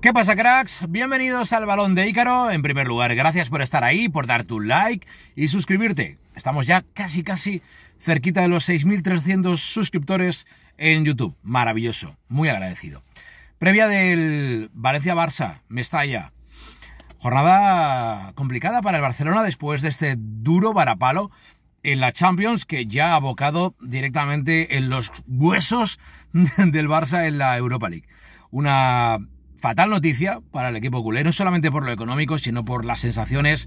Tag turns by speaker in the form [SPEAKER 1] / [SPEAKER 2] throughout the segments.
[SPEAKER 1] ¿Qué pasa cracks? Bienvenidos al Balón de Ícaro. En primer lugar, gracias por estar ahí, por dar tu like y suscribirte. Estamos ya casi casi cerquita de los 6.300 suscriptores en YouTube. Maravilloso, muy agradecido. Previa del Valencia-Barça, ya. Jornada complicada para el Barcelona después de este duro varapalo en la Champions que ya ha abocado directamente en los huesos del Barça en la Europa League. Una Fatal noticia para el equipo culé, no solamente por lo económico, sino por las sensaciones,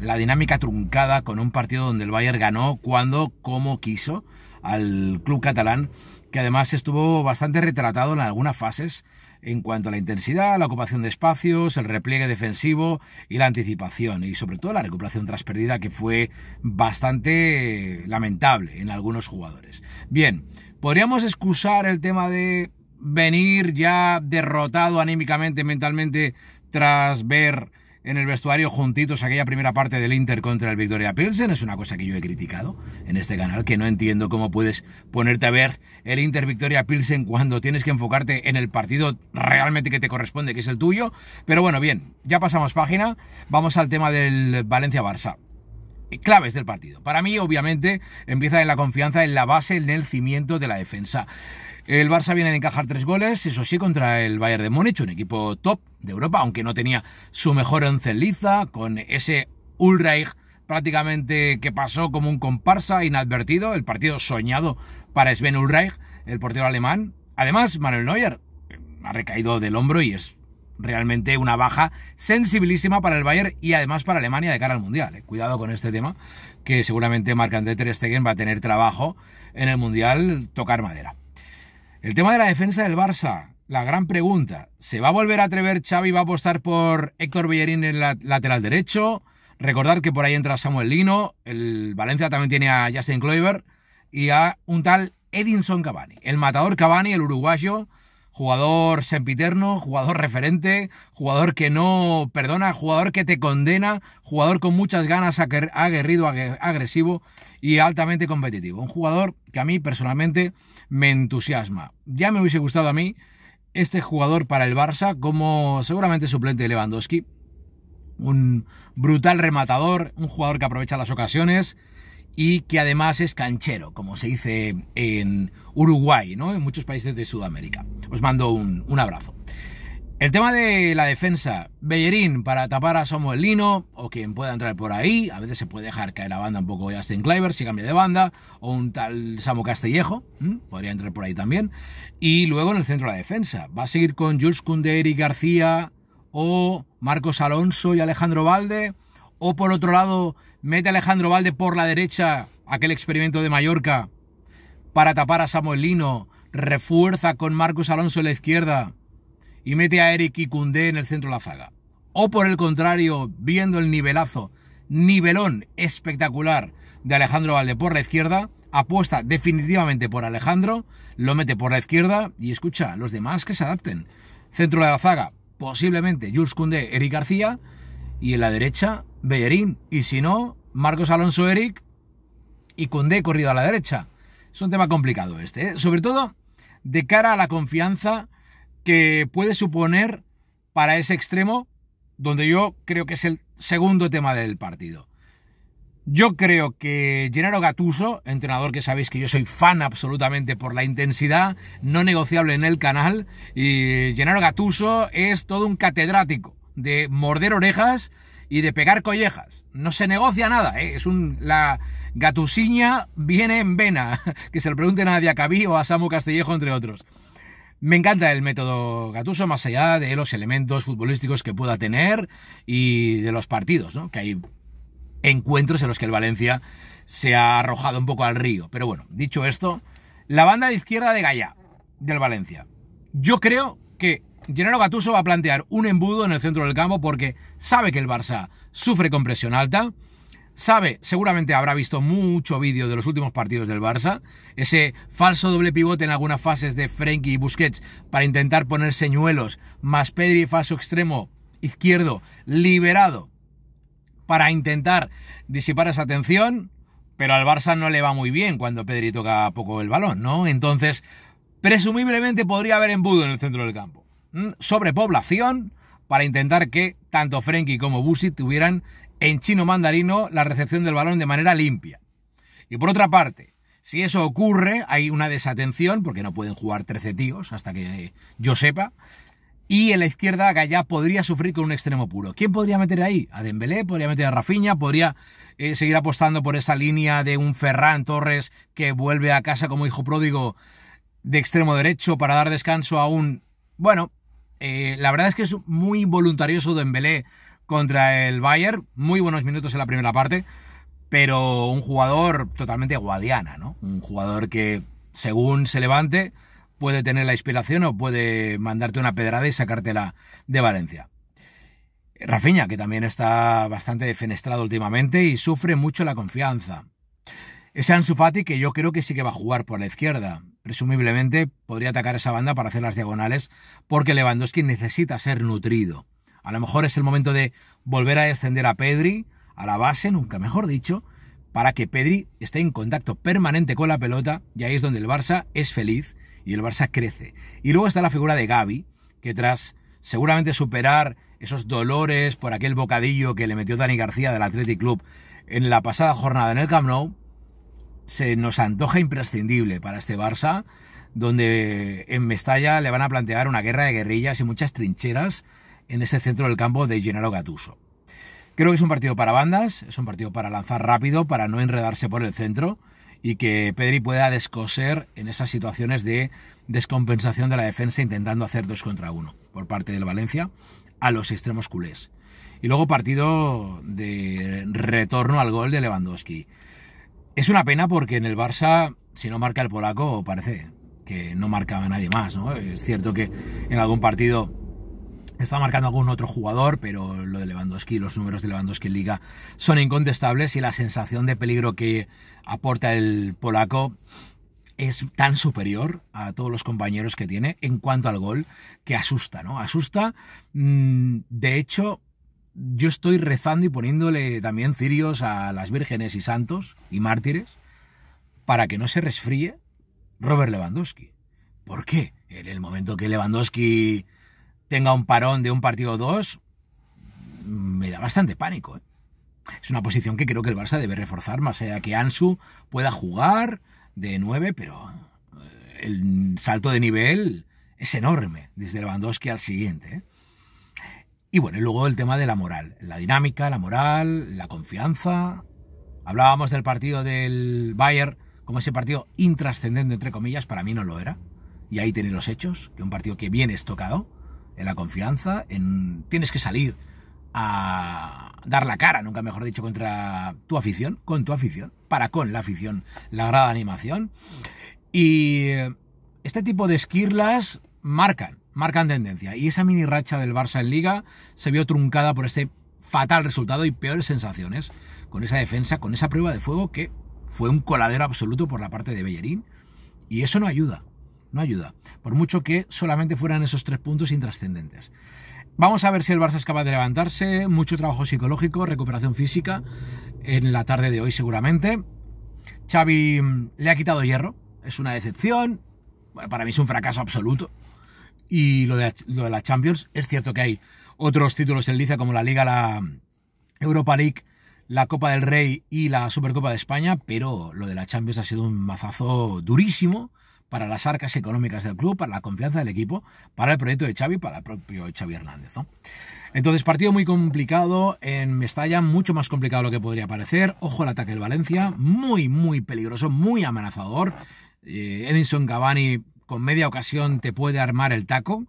[SPEAKER 1] la dinámica truncada con un partido donde el Bayern ganó cuando, como quiso, al club catalán, que además estuvo bastante retratado en algunas fases en cuanto a la intensidad, la ocupación de espacios, el repliegue defensivo y la anticipación, y sobre todo la recuperación tras perdida, que fue bastante lamentable en algunos jugadores. Bien, podríamos excusar el tema de venir ya derrotado anímicamente, mentalmente, tras ver en el vestuario juntitos aquella primera parte del Inter contra el Victoria Pilsen. Es una cosa que yo he criticado en este canal, que no entiendo cómo puedes ponerte a ver el Inter Victoria Pilsen cuando tienes que enfocarte en el partido realmente que te corresponde, que es el tuyo. Pero bueno, bien, ya pasamos página. Vamos al tema del Valencia-Barça claves del partido. Para mí, obviamente, empieza en la confianza en la base, en el cimiento de la defensa. El Barça viene de encajar tres goles, eso sí, contra el Bayern de Múnich, un equipo top de Europa, aunque no tenía su mejor once liza, con ese Ulreich prácticamente que pasó como un comparsa inadvertido, el partido soñado para Sven Ulreich, el portero alemán. Además, Manuel Neuer ha recaído del hombro y es realmente una baja sensibilísima para el Bayern y además para Alemania de cara al Mundial. Eh. Cuidado con este tema, que seguramente Marc-André Ter Stegen va a tener trabajo en el Mundial tocar madera. El tema de la defensa del Barça, la gran pregunta. ¿Se va a volver a atrever Xavi? ¿Va a apostar por Héctor Bellerín en el lateral derecho? Recordad que por ahí entra Samuel Lino, el Valencia también tiene a Justin Kluivert y a un tal Edinson Cavani, el matador Cavani, el uruguayo, jugador sempiterno, jugador referente, jugador que no perdona, jugador que te condena, jugador con muchas ganas, aguerrido, agresivo y altamente competitivo. Un jugador que a mí personalmente me entusiasma. Ya me hubiese gustado a mí este jugador para el Barça como seguramente suplente de Lewandowski. Un brutal rematador, un jugador que aprovecha las ocasiones y que además es canchero, como se dice en Uruguay, ¿no? en muchos países de Sudamérica. Os mando un abrazo. El tema de la defensa, Bellerín para tapar a Samuel Lino o quien pueda entrar por ahí, a veces se puede dejar caer la banda un poco Justin Kleiber si cambia de banda, o un tal Samu Castillejo, podría entrar por ahí también, y luego en el centro de la defensa, va a seguir con Jules Koundé, y García o Marcos Alonso y Alejandro Valde, o por otro lado mete Alejandro Valde por la derecha aquel experimento de Mallorca para tapar a Samuel Lino, refuerza con Marcos Alonso en la izquierda y mete a Eric y Cundé en el centro de la zaga. O por el contrario, viendo el nivelazo, nivelón espectacular de Alejandro Valde por la izquierda, apuesta definitivamente por Alejandro, lo mete por la izquierda y escucha, los demás que se adapten. Centro de la zaga, posiblemente Jules Cundé, Eric García y en la derecha Bellerín y si no, Marcos Alonso, Eric y Cundé corrido a la derecha. Es un tema complicado este, ¿eh? sobre todo de cara a la confianza que puede suponer para ese extremo, donde yo creo que es el segundo tema del partido. Yo creo que Gennaro Gatuso, entrenador que sabéis que yo soy fan absolutamente por la intensidad, no negociable en el canal, y Gennaro Gatuso es todo un catedrático de morder orejas y de pegar collejas. No se negocia nada, ¿eh? es un la gatusiña viene en vena, que se lo pregunten a Diacabí o a Samu Castillejo entre otros. Me encanta el método Gatuso, más allá de los elementos futbolísticos que pueda tener y de los partidos, ¿no? Que hay encuentros en los que el Valencia se ha arrojado un poco al río. Pero bueno, dicho esto, la banda de izquierda de Gaya del Valencia. Yo creo que Gennaro Gatuso va a plantear un embudo en el centro del campo porque sabe que el Barça sufre compresión alta sabe, seguramente habrá visto mucho vídeo de los últimos partidos del Barça, ese falso doble pivote en algunas fases de Frenkie y Busquets para intentar poner señuelos, más Pedri falso extremo izquierdo liberado para intentar disipar esa tensión, pero al Barça no le va muy bien cuando Pedri toca poco el balón, ¿no? Entonces, presumiblemente podría haber embudo en el centro del campo. Mm, sobrepoblación para intentar que tanto Frenkie como Busi tuvieran en chino mandarino la recepción del balón de manera limpia. Y por otra parte, si eso ocurre, hay una desatención, porque no pueden jugar 13 tíos, hasta que yo sepa. Y en la izquierda, Gallá podría sufrir con un extremo puro. ¿Quién podría meter ahí? A Dembélé, podría meter a Rafiña, podría eh, seguir apostando por esa línea de un Ferran Torres que vuelve a casa como hijo pródigo de extremo derecho para dar descanso a un... Bueno, eh, la verdad es que es muy voluntarioso Dembélé contra el Bayern. Muy buenos minutos en la primera parte, pero un jugador totalmente guadiana, ¿no? Un jugador que, según se levante, puede tener la inspiración o puede mandarte una pedrada y sacártela de Valencia. Rafiña, que también está bastante defenestrado últimamente y sufre mucho la confianza. Ese Ansu que yo creo que sí que va a jugar por la izquierda. Presumiblemente podría atacar esa banda para hacer las diagonales porque Lewandowski necesita ser nutrido. A lo mejor es el momento de volver a descender a Pedri, a la base, nunca mejor dicho, para que Pedri esté en contacto permanente con la pelota y ahí es donde el Barça es feliz y el Barça crece. Y luego está la figura de Gaby, que tras seguramente superar esos dolores por aquel bocadillo que le metió Dani García del Athletic Club en la pasada jornada en el Camp Nou, se nos antoja imprescindible para este Barça, donde en Mestalla le van a plantear una guerra de guerrillas y muchas trincheras en ese centro del campo de Gennaro Gattuso. Creo que es un partido para bandas, es un partido para lanzar rápido, para no enredarse por el centro y que Pedri pueda descoser en esas situaciones de descompensación de la defensa intentando hacer dos contra uno por parte del Valencia a los extremos culés. Y luego partido de retorno al gol de Lewandowski. Es una pena porque en el Barça, si no marca el polaco, parece que no marcaba nadie más. Es cierto que en algún partido Está marcando algún otro jugador, pero lo de Lewandowski, los números de Lewandowski en Liga son incontestables y la sensación de peligro que aporta el polaco es tan superior a todos los compañeros que tiene en cuanto al gol que asusta, ¿no? Asusta. Mm, de hecho, yo estoy rezando y poniéndole también cirios a las vírgenes y santos y mártires para que no se resfríe Robert Lewandowski. ¿Por qué? En el momento que Lewandowski tenga un parón de un partido o dos, me da bastante pánico. ¿eh? Es una posición que creo que el Barça debe reforzar, más allá que Ansu pueda jugar de nueve pero eh, el salto de nivel es enorme, desde Lewandowski al siguiente. ¿eh? Y bueno, y luego el tema de la moral, la dinámica, la moral, la confianza. Hablábamos del partido del Bayern como ese partido intrascendente, entre comillas, para mí no lo era. Y ahí tiene los hechos, que un partido que bien estocado, en la confianza, en tienes que salir a dar la cara, nunca mejor dicho, contra tu afición, con tu afición, para con la afición, la grada animación. Y eh, este tipo de esquirlas marcan, marcan tendencia. Y esa mini racha del Barça en Liga se vio truncada por este fatal resultado y peores sensaciones con esa defensa, con esa prueba de fuego que fue un coladero absoluto por la parte de Bellerín. Y eso no ayuda, ayuda. Por mucho que solamente fueran esos tres puntos intrascendentes. Vamos a ver si el Barça es capaz de levantarse. Mucho trabajo psicológico, recuperación física en la tarde de hoy seguramente. Xavi mm, le ha quitado hierro. Es una decepción. para mí es un fracaso absoluto. Y lo de, lo de la Champions, es cierto que hay otros títulos en liza como la Liga, la Europa League, la Copa del Rey y la Supercopa de España, pero lo de la Champions ha sido un mazazo durísimo para las arcas económicas del club, para la confianza del equipo, para el proyecto de Xavi, para el propio Xavi Hernández. Entonces, partido muy complicado en Mestalla, mucho más complicado de lo que podría parecer. Ojo al ataque del Valencia, muy, muy peligroso, muy amenazador. Eh, Edinson Cavani con media ocasión te puede armar el taco.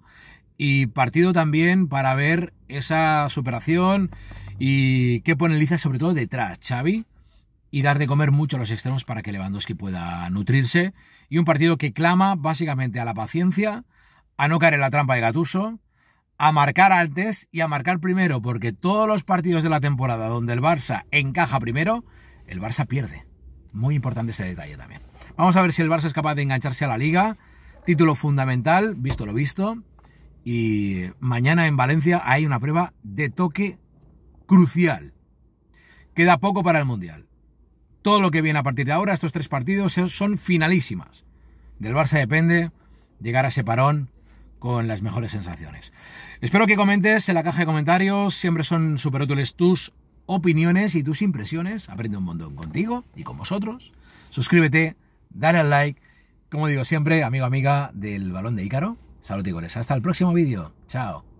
[SPEAKER 1] Y partido también para ver esa superación y qué pone Liza sobre todo detrás, Xavi y dar de comer mucho a los extremos para que Lewandowski pueda nutrirse. Y un partido que clama básicamente a la paciencia, a no caer en la trampa de Gatuso, a marcar antes y a marcar primero, porque todos los partidos de la temporada donde el Barça encaja primero, el Barça pierde. Muy importante ese detalle también. Vamos a ver si el Barça es capaz de engancharse a la liga. Título fundamental, visto lo visto. Y mañana en Valencia hay una prueba de toque crucial. Queda poco para el Mundial. Todo lo que viene a partir de ahora, estos tres partidos son finalísimas. Del Barça depende llegar a ese parón con las mejores sensaciones. Espero que comentes en la caja de comentarios, siempre son súper útiles tus opiniones y tus impresiones, Aprende un montón contigo y con vosotros. Suscríbete, dale al like, como digo siempre, amigo, amiga del balón de Ícaro, salud y Hasta el próximo vídeo, chao.